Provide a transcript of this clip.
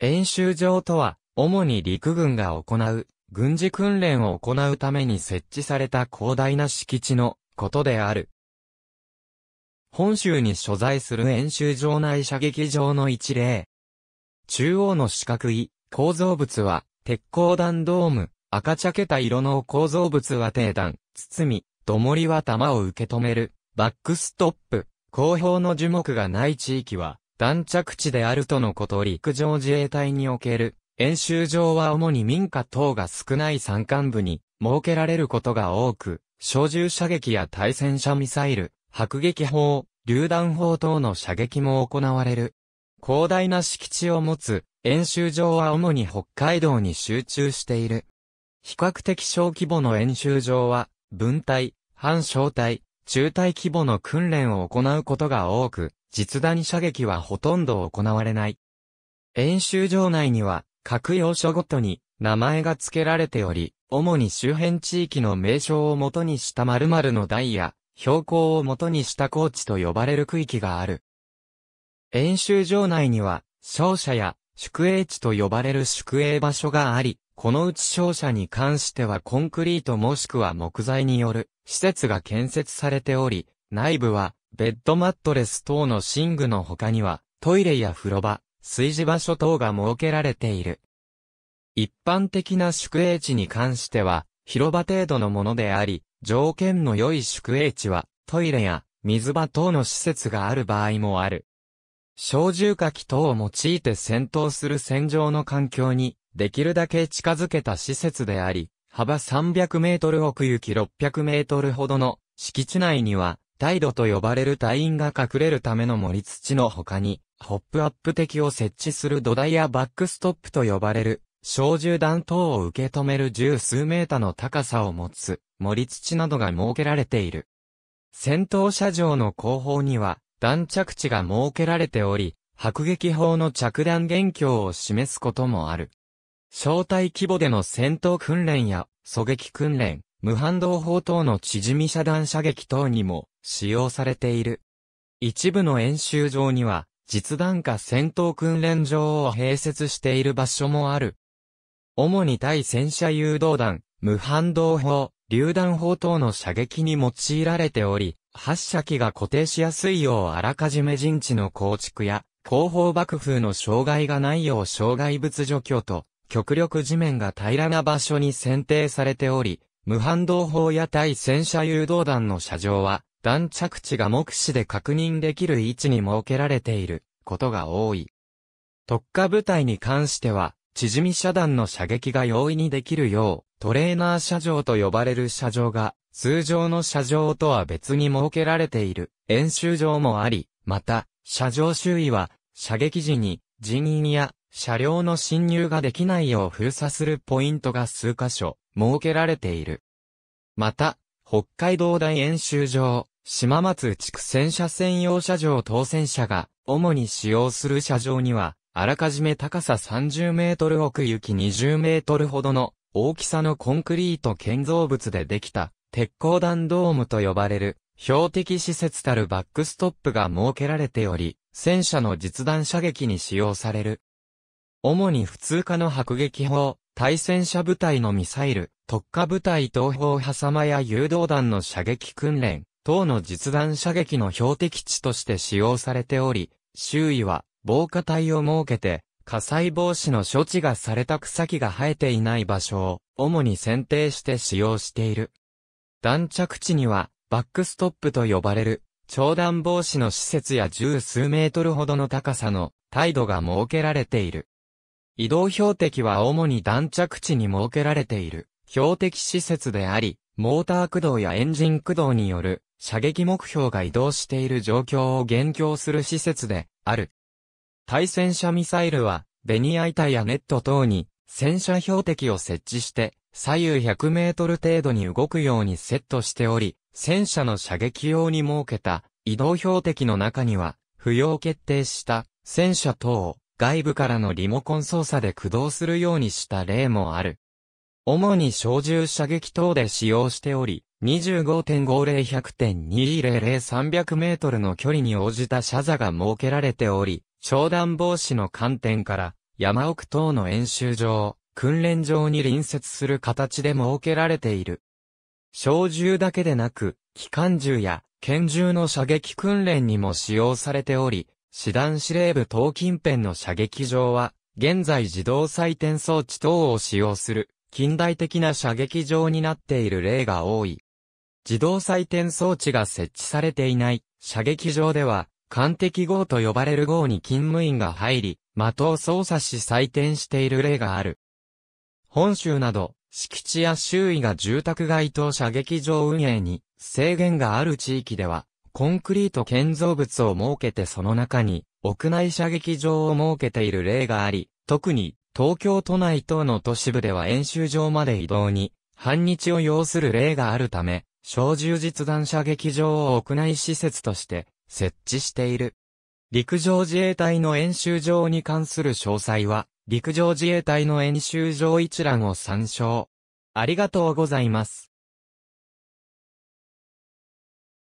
演習場とは、主に陸軍が行う、軍事訓練を行うために設置された広大な敷地のことである。本州に所在する演習場内射撃場の一例。中央の四角い構造物は鉄鋼弾ドーム、赤茶けた色の構造物は低弾、包み、どもりは弾を受け止める、バックストップ、後方の樹木がない地域は弾着地であるとのこと陸上自衛隊における演習場は主に民家等が少ない山間部に設けられることが多く、小銃射撃や対戦車ミサイル、迫撃砲、榴弾砲等の射撃も行われる。広大な敷地を持つ演習場は主に北海道に集中している。比較的小規模の演習場は、分隊、半小隊、中隊規模の訓練を行うことが多く、実弾射撃はほとんど行われない。演習場内には、各要所ごとに名前が付けられており、主に周辺地域の名称をもとにした〇〇の台や、標高をもとにした高地と呼ばれる区域がある。演習場内には、勝者や宿営地と呼ばれる宿営場所があり、このうち勝者に関してはコンクリートもしくは木材による施設が建設されており、内部はベッドマットレス等の寝具の他には、トイレや風呂場、炊事場所等が設けられている。一般的な宿営地に関しては、広場程度のものであり、条件の良い宿営地は、トイレや水場等の施設がある場合もある。小銃火器等を用いて戦闘する戦場の環境に、できるだけ近づけた施設であり、幅300メートル奥行き600メートルほどの敷地内には、大炉と呼ばれる隊員が隠れるための盛り土の他に、ホップアップ敵を設置する土台やバックストップと呼ばれる、小銃弾等を受け止める十数メーターの高さを持つ、盛り土などが設けられている。戦闘車場の後方には、弾着地が設けられており、迫撃砲の着弾元凶を示すこともある。小隊規模での戦闘訓練や、狙撃訓練、無反動砲等の縮み遮断射撃等にも使用されている。一部の演習場には、実弾化戦闘訓練場を併設している場所もある。主に対戦車誘導弾、無反動砲、榴弾砲等の射撃に用いられており、発射機が固定しやすいようあらかじめ陣地の構築や、後方爆風の障害がないよう障害物除去と、極力地面が平らな場所に選定されており、無反動砲や対戦車誘導弾の射場は、弾着地が目視で確認できる位置に設けられていることが多い。特化部隊に関しては、縮み遮断の射撃が容易にできるよう、トレーナー射場と呼ばれる射場が、通常の射場とは別に設けられている演習場もあり、また、射場周囲は、射撃時に人員や車両の侵入ができないよう封鎖するポイントが数箇所設けられている。また、北海道大演習場、島松地区戦車専用車場当選者が、主に使用する車場には、あらかじめ高さ30メートル奥行き20メートルほどの大きさのコンクリート建造物でできた鉄鋼弾ドームと呼ばれる標的施設たるバックストップが設けられており、戦車の実弾射撃に使用される。主に普通科の迫撃砲、対戦車部隊のミサイル、特化部隊東方狭間や誘導弾の射撃訓練、等の実弾射撃の標的地として使用されており、周囲は防火帯を設けて、火災防止の処置がされた草木が生えていない場所を主に選定して使用している。弾着地にはバックストップと呼ばれる長弾防止の施設や十数メートルほどの高さの態度が設けられている。移動標的は主に弾着地に設けられている標的施設であり、モーター駆動やエンジン駆動による射撃目標が移動している状況を言及する施設である。対戦車ミサイルは、ベニヤ板やネット等に戦車標的を設置して、左右100メートル程度に動くようにセットしており、戦車の射撃用に設けた移動標的の中には、不要決定した戦車等を外部からのリモコン操作で駆動するようにした例もある。主に小銃射撃等で使用しており、25.50-100.200-300メートルの距離に応じた射座が設けられており、商談防止の観点から、山奥等の演習場、訓練場に隣接する形で設けられている。小銃だけでなく、機関銃や拳銃の射撃訓練にも使用されており、師団司令部等近辺の射撃場は、現在自動採点装置等を使用する、近代的な射撃場になっている例が多い。自動採点装置が設置されていない射撃場では、艦敵号と呼ばれる号に勤務員が入り、的を操作し採点している例がある。本州など、敷地や周囲が住宅街等射撃場運営に制限がある地域では、コンクリート建造物を設けてその中に、屋内射撃場を設けている例があり、特に、東京都内等の都市部では演習場まで移動に、半日を要する例があるため、小銃実弾射撃場を屋内施設として、設置している。陸上自衛隊の演習場に関する詳細は、陸上自衛隊の演習場一覧を参照。ありがとうございます。